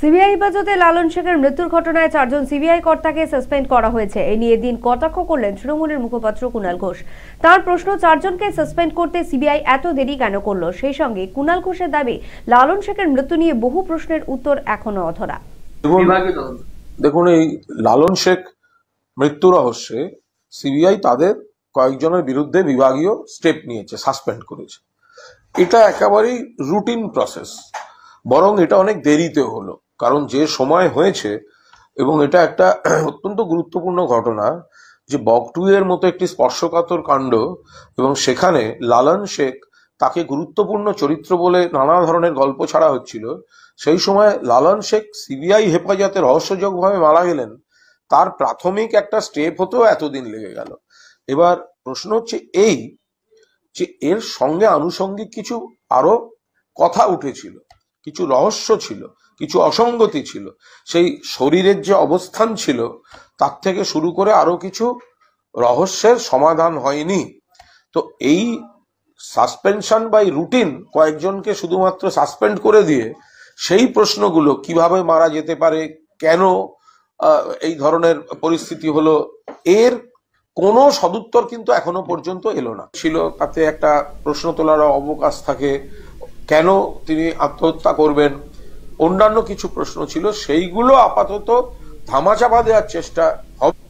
CBI হেফাজতে লালন শেখের মৃত্যুর ঘটনায় চারজন সিবিআই কর্তাকে সাসপেন্ড করা হয়েছে এ নিয়ে দিন কটাক্ষ করলেন তৃণমূলের মুখপাত্র কুণাল ঘোষ তার প্রশ্ন চারজনকে সাসপেন্ড করতে সিবিআই এত দেরি কেন করল সেই সঙ্গে কুণাল ঘোষের দাবি লালন শেখের মৃত্যু নিয়ে বহু প্রশ্নের উত্তর এখনো অধরা দেখুন এই লালন শেখ মৃত্যু রহস্যে সিবিআই তাদের কয়েকজনের বিরুদ্ধে বিভাগীয় স্টেপ নিয়েছে সাসপেন্ড করেছে এটা একেবারেই রুটিন প্রসেস বরং এটা অনেক দেরিতে হলো কারণ যে সময় হয়েছে এবং এটা একটা অত্যন্ত গুরুত্বপূর্ণ ঘটনা যে বকটুয়ের মতো একটি স্পর্শকাতর কাণ্ড এবং সেখানে লালন শেখ তাকে গুরুত্বপূর্ণ চরিত্র বলে নানা ধরনের গল্প ছাড়া হচ্ছিল সেই সময় লালন শেখ সিবিআই হেফাজতে রহস্যযোগভাবে মারা গেলেন তার প্রাথমিক একটা স্টেপ হতেও এতদিন লেগে গেল এবার প্রশ্ন হচ্ছে এই যে এর সঙ্গে আনুষঙ্গিক কিছু আরো কথা উঠেছিল কিছু রহস্য ছিল কিছু অসঙ্গতি ছিল সেই শরীরের যে অবস্থান ছিল তার থেকে শুরু করে আরো কিছু রহস্যের সমাধান হয়নি তো এই সাসপেনশন বাই রুটিন কয়েকজনকে শুধুমাত্র সাসপেন্ড করে দিয়ে সেই প্রশ্নগুলো কিভাবে মারা যেতে পারে কেন এই ধরনের পরিস্থিতি হলো এর কোনো সদুত্তর কিন্তু এখনো পর্যন্ত এলো না ছিল তাতে একটা প্রশ্ন তোলার অবকাশ থাকে কেন তিনি আত্মহত্যা করবেন অন্যান্য কিছু প্রশ্ন ছিল সেইগুলো আপাতত ধামাচাপা দেওয়ার চেষ্টা হবে